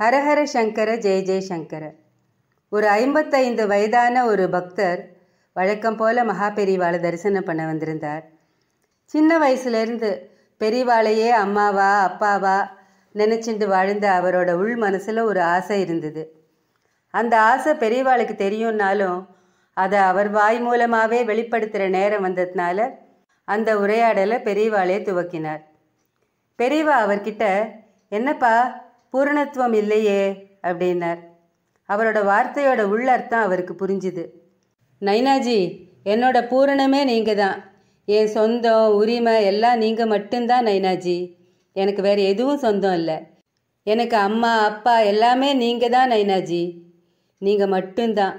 ஹரஹர சங்கர ஜெய ஜெயசங்கர ஒரு ஐம்பத்தைந்து வயதான ஒரு பக்தர் வழக்கம் போல மகாபெரிவாளை தரிசனம் பண்ண வந்திருந்தார் சின்ன வயசுலேருந்து பெரியவாளையே அம்மாவா அப்பாவா நினச்சிண்டு வாழ்ந்த அவரோட உள் மனசில் ஒரு ஆசை இருந்தது அந்த ஆசை பெரியவாளுக்கு தெரியும்னாலும் அதை அவர் வாய் மூலமாகவே வெளிப்படுத்துகிற நேரம் வந்ததுனால அந்த உரையாடலை பெரியவாளே துவக்கினார் பெரியவா அவர்கிட்ட என்னப்பா பூரணத்துவம் இல்லையே அப்படின்னார் அவரோட வார்த்தையோட உள்ளர்த்தம் அவருக்கு புரிஞ்சுது நைனாஜி என்னோட பூரணமே நீங்கள் தான் என் சொந்தம் உரிமை எல்லாம் நீங்கள் மட்டும்தான் நைனாஜி எனக்கு வேறு எதுவும் சொந்தம் இல்லை எனக்கு அம்மா அப்பா எல்லாமே நீங்கள் தான் நைனாஜி நீங்கள் மட்டும்தான்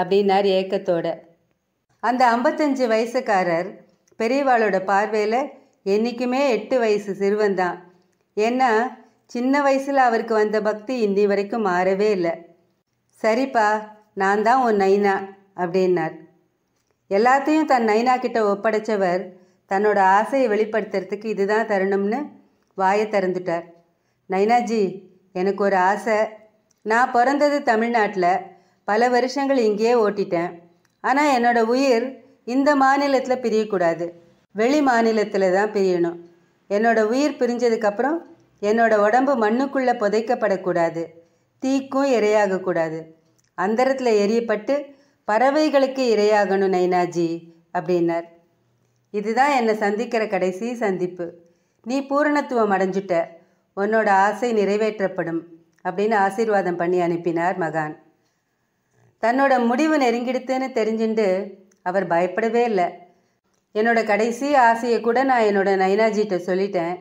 அப்படின்னார் ஏக்கத்தோட அந்த ஐம்பத்தஞ்சு வயசுக்காரர் பெரியவாளோட பார்வையில் என்றைக்குமே எட்டு வயசு சிறுவன் தான் ஏன்னா சின்ன வயசில் அவருக்கு வந்த பக்தி இந்தி வரைக்கும் மாறவே இல்லை சரிப்பா நான் தான் உன் நைனா அப்படின்னார் எல்லாத்தையும் தன் நைனா கிட்ட ஒப்படைச்சவர் தன்னோட ஆசையை வெளிப்படுத்துறதுக்கு இதுதான் தரணும்னு வாயை திறந்துட்டார் நைனாஜி எனக்கு ஒரு ஆசை நான் பிறந்தது தமிழ்நாட்டில் பல வருஷங்கள் இங்கேயே ஓட்டிட்டேன் ஆனால் என்னோடய உயிர் இந்த மாநிலத்தில் பிரியக்கூடாது வெளி மாநிலத்தில் தான் பிரியணும் என்னோடய உயிர் பிரிஞ்சதுக்கப்புறம் என்னோட உடம்பு மண்ணுக்குள்ளே புதைக்கப்படக்கூடாது தீக்கும் இரையாகக்கூடாது அந்தரத்தில் எரியப்பட்டு பறவைகளுக்கு இரையாகணும் நைனாஜி அப்படின்னார் இதுதான் என்னை சந்திக்கிற கடைசி சந்திப்பு நீ பூரணத்துவம் அடைஞ்சுட்ட உன்னோட ஆசை நிறைவேற்றப்படும் அப்படின்னு ஆசீர்வாதம் பண்ணி அனுப்பினார் மகான் தன்னோட முடிவு நெருங்கிடுத்துன்னு தெரிஞ்சுண்டு அவர் பயப்படவே இல்லை என்னோட கடைசி ஆசையை கூட நான் என்னோட நைனாஜிகிட்ட சொல்லிட்டேன்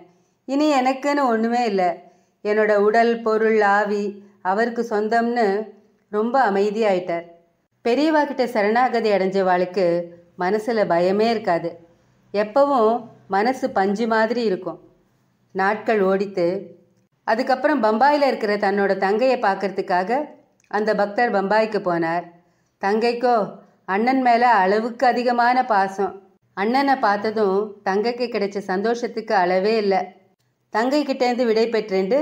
இனி எனக்குன்னு ஒன்றுமே இல்லை என்னோட உடல் பொருள் ஆவி அவருக்கு சொந்தம்னு ரொம்ப அமைதியாயிட்டார் பெரியவா கிட்ட சரணாகதி அடைஞ்சவாளுக்கு மனசில் பயமே இருக்காது எப்பவும் மனசு பஞ்சு மாதிரி இருக்கும் நாட்கள் ஓடித்து அதுக்கப்புறம் பம்பாயில் இருக்கிற தன்னோட தங்கையை பார்க்கறதுக்காக அந்த பக்தர் பம்பாய்க்கு போனார் தங்கைக்கோ அண்ணன் மேலே அளவுக்கு அதிகமான பாசம் அண்ணனை பார்த்ததும் தங்கைக்கு கிடைச்ச சந்தோஷத்துக்கு அளவே இல்லை தங்கை கிட்டேந்து விடை பெற்றுண்டு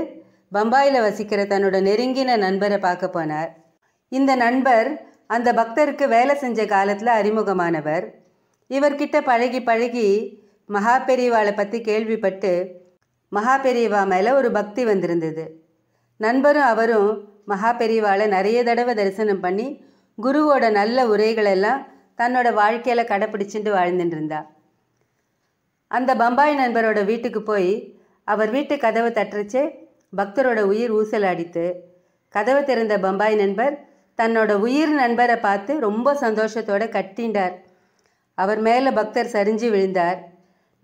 பம்பாயில் வசிக்கிற தன்னோட நெருங்கின நண்பரை பார்க்க போனார் இந்த நண்பர் அந்த பக்தருக்கு வேலை செஞ்ச காலத்தில் அறிமுகமானவர் இவர்கிட்ட பழகி பழகி மகா பெரியவாளை பற்றி கேள்விப்பட்டு மகா பெரியவா மேலே ஒரு பக்தி வந்திருந்தது நண்பரும் அவரும் மகா பெரியவாளை நிறைய தடவை தரிசனம் பண்ணி குருவோட நல்ல உரைகளெல்லாம் தன்னோட வாழ்க்கையில் கடைப்பிடிச்சிட்டு வாழ்ந்துட்டு இருந்தா அந்த பம்பாய் நண்பரோட வீட்டுக்கு போய் அவர் வீட்டு கதவை தட்டுறச்சே பக்தரோட உயிர் ஊசல் அடித்து கதவை திறந்த பம்பாய் நண்பர் தன்னோட உயிர் நண்பரை பார்த்து ரொம்ப சந்தோஷத்தோடு கட்டிண்டார் அவர் மேலே பக்தர் சரிஞ்சு விழுந்தார்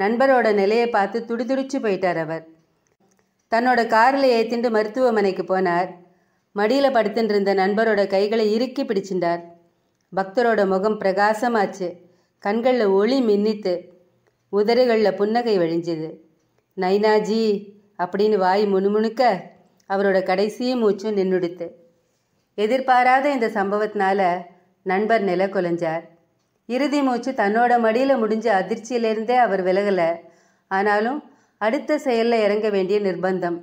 நண்பரோட நிலையை பார்த்து துடிதுடிச்சு போயிட்டார் அவர் தன்னோட காரில் ஏற்றிண்டு மருத்துவமனைக்கு போனார் மடியில் படுத்துட்டு இருந்த நண்பரோட கைகளை இறுக்கி பிடிச்சிண்டார் பக்தரோட முகம் பிரகாசமாச்சு கண்களில் ஒளி மின்னித்து உதறுகளில் புன்னகை வழிஞ்சுது நைனாஜி அப்படின்னு வாய் முணுமுணுக்க அவரோட கடைசி மூச்சும் நின்னுடுத்து எதிர்பாராத இந்த சம்பவத்தினால நண்பர் நில கொலைஞ்சார் இறுதி மூச்சு தன்னோட மடியில் முடிஞ்ச அதிர்ச்சியிலிருந்தே அவர் விலகலை ஆனாலும் அடுத்த செயலில் இறங்க வேண்டிய நிர்பந்தம்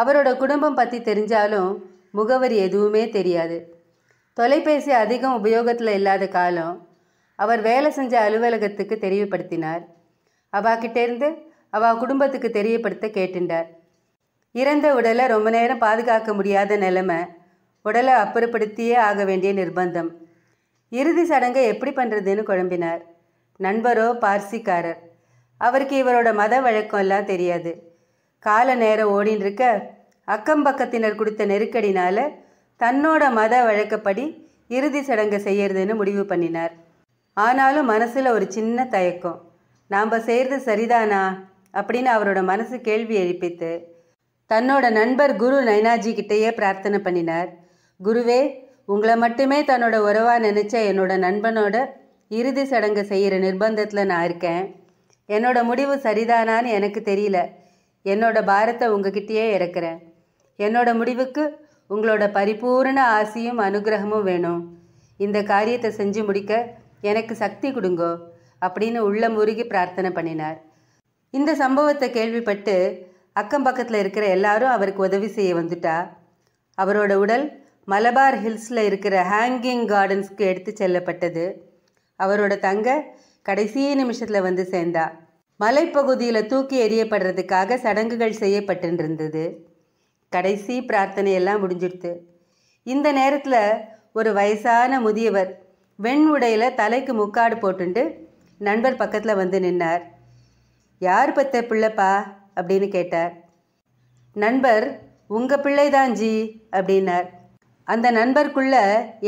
அவரோட குடும்பம் பற்றி தெரிஞ்சாலும் முகவரி எதுவுமே தெரியாது தொலைபேசி அதிகம் உபயோகத்தில் இல்லாத காலம் அவர் வேலை செஞ்ச அலுவலகத்துக்கு தெரிவுபடுத்தினார் அவாக்கிட்டேருந்து அவ குடும்பத்துக்கு தெரியப்படுத்த கேட்டுண்டார் இறந்த உடலை ரொம்ப நேரம் பாதுகாக்க முடியாத நிலைமை உடலை அப்புறப்படுத்தியே ஆக வேண்டிய நிர்பந்தம் இறுதி சடங்கை எப்படி பண்ணுறதுன்னு குழம்பினார் நண்பரோ பார்சிக்காரர் அவருக்கு இவரோட மத வழக்கம் எல்லாம் தெரியாது கால நேரம் ஓடின்னு இருக்க அக்கம் பக்கத்தினர் கொடுத்த நெருக்கடினால தன்னோட மத வழக்கப்படி இறுதி சடங்கை செய்யறதுன்னு முடிவு பண்ணினார் ஆனாலும் மனசில் ஒரு சின்ன தயக்கம் நாம் செய்கிறது சரிதானா அப்படின்னு அவரோட மனசு கேள்வி எழுப்பித்து தன்னோட நண்பர் குரு நைனாஜி கிட்டேயே பிரார்த்தனை பண்ணினார் குருவே உங்களை மட்டுமே தன்னோட உறவாக நினச்ச என்னோட நண்பனோட இறுதி சடங்கு செய்கிற நிர்பந்தத்தில் நான் இருக்கேன் என்னோட முடிவு சரிதானான்னு எனக்கு தெரியல என்னோட பாரத்தை உங்ககிட்டயே இறக்குறேன் என்னோட முடிவுக்கு உங்களோட பரிபூர்ண ஆசையும் அனுகிரகமும் வேணும் இந்த காரியத்தை செஞ்சு முடிக்க எனக்கு சக்தி கொடுங்கோ அப்படின்னு உள்ள முருகி பிரார்த்தனை பண்ணினார் இந்த சம்பவத்தை கேள்விப்பட்டு அக்கம் பக்கத்தில் இருக்கிற எல்லாரும் அவருக்கு உதவி செய்ய வந்துட்டா அவரோட உடல் மலபார் ஹில்ஸில் இருக்கிற ஹேங்கிங் கார்டன்ஸ்க்கு எடுத்து செல்லப்பட்டது அவரோட தங்க கடைசி நிமிஷத்தில் வந்து சேர்ந்தா மலைப்பகுதியில் தூக்கி எறியப்படுறதுக்காக சடங்குகள் செய்யப்பட்டுருந்தது கடைசி பிரார்த்தனையெல்லாம் முடிஞ்சிடுது இந்த நேரத்தில் ஒரு வயசான முதியவர் வெண் உடையில் தலைக்கு முக்காடு போட்டுண்டு நண்பர் பக்கத்தில் வந்து நின்னார் யார் பத்த பிள்ளைப்பா அப்படின்னு கேட்டார் நண்பர் உங்கள் பிள்ளைதான் ஜி அப்படின்னார் அந்த நண்பருக்குள்ள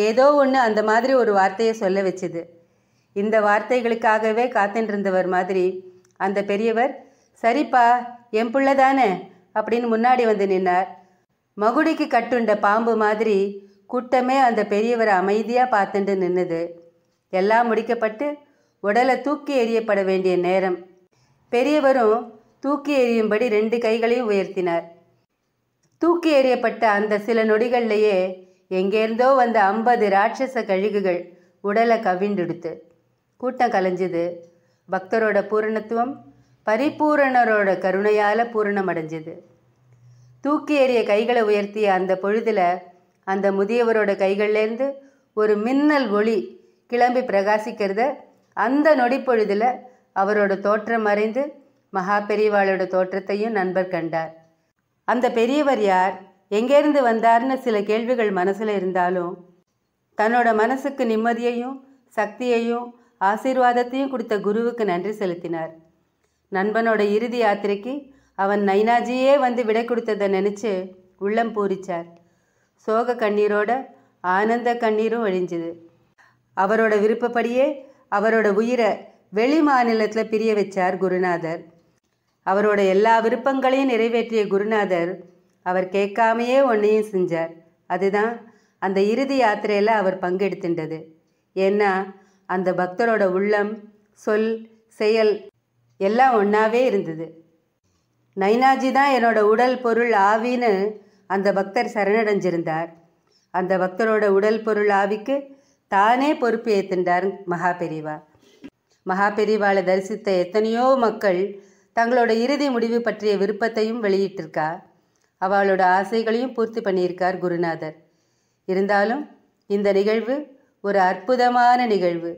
ஏதோ ஒன்று அந்த மாதிரி ஒரு வார்த்தையை சொல்ல வச்சுது இந்த வார்த்தைகளுக்காகவே காத்துருந்தவர் மாதிரி அந்த பெரியவர் சரிப்பா என் பிள்ளை தானே அப்படின்னு முன்னாடி வந்து நின்னார் மகுடிக்கு கட்டுண்ட பாம்பு மாதிரி கூட்டமே அந்த பெரியவரை அமைதியாக பார்த்துட்டு நின்னுது எல்லாம் முடிக்கப்பட்டு உடலை தூக்கி எறியப்பட வேண்டிய நேரம் பெரியவரும் தூக்கி எறியும்படி ரெண்டு கைகளையும் உயர்த்தினார் தூக்கி எறியப்பட்ட அந்த சில நொடிகள்லேயே எங்கேருந்தோ வந்த ஐம்பது ராட்சச கழுகுகள் உடலை கவிண்டுடுத்து கூட்டம் கலைஞ்சது பக்தரோட பூரணத்துவம் பரிபூரணரோட கருணையால் பூரணம் அடைஞ்சது தூக்கி எறிய கைகளை உயர்த்திய அந்த பொழுதில் அந்த முதியவரோட கைகள்லேருந்து ஒரு மின்னல் ஒளி கிளம்பி பிரகாசிக்கிறத அந்த நொடி பொழுதில் அவரோட தோற்றம் மறைந்து மகா பெரியவாளோட தோற்றத்தையும் நண்பர் கண்டார் அந்த பெரியவர் யார் எங்கேருந்து வந்தார்னு சில கேள்விகள் மனசில் இருந்தாலும் தன்னோட மனசுக்கு நிம்மதியையும் சக்தியையும் ஆசீர்வாதத்தையும் கொடுத்த குருவுக்கு நன்றி செலுத்தினார் நண்பனோட இறுதி யாத்திரைக்கு அவன் நைனாஜியே வந்து விடை கொடுத்ததை நினச்சி உள்ளம் பூரிச்சார் சோக கண்ணீரோட ஆனந்த கண்ணீரும் வழிஞ்சுது அவரோட விருப்பப்படியே அவரோட உயிரை வெளி மாநிலத்தில் பிரிய வச்சார் குருநாதர் அவரோட எல்லா விருப்பங்களையும் நிறைவேற்றிய குருநாதர் அவர் கேட்காமையே ஒன்றையும் செஞ்சார் அதுதான் அந்த இறுதி யாத்திரையில் அவர் பங்கெடுத்துட்டது ஏன்னா அந்த பக்தரோட உள்ளம் சொல் செயல் எல்லாம் ஒன்றாவே இருந்தது நைனாஜி தான் என்னோட உடல் பொருள் ஆவின்னு அந்த பக்தர் சரணடைஞ்சிருந்தார் அந்த பக்தரோட உடல் பொருள் ஆவிக்கு தானே பொறுப்பு ஏற்றுண்டார் மகா பெரிவா மகாபெரிவாளை தரிசித்த எத்தனையோ மக்கள் தங்களோட இறுதி முடிவு பற்றிய விருப்பத்தையும் வெளியிட்டிருக்கா அவளோட ஆசைகளையும் பூர்த்தி பண்ணியிருக்கார் குருநாதர் இருந்தாலும் இந்த நிகழ்வு ஒரு அற்புதமான நிகழ்வு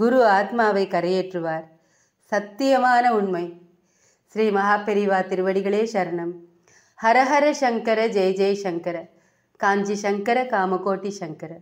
குரு ஆத்மாவை கரையேற்றுவார் சத்தியமான உண்மை ஸ்ரீ மகாபெரிவா திருவடிகளே சரணம் ஹரஹர சங்கர ஜெய் ஜெய் சங்கர காஞ்சி சங்கர காமகோட்டி சங்கர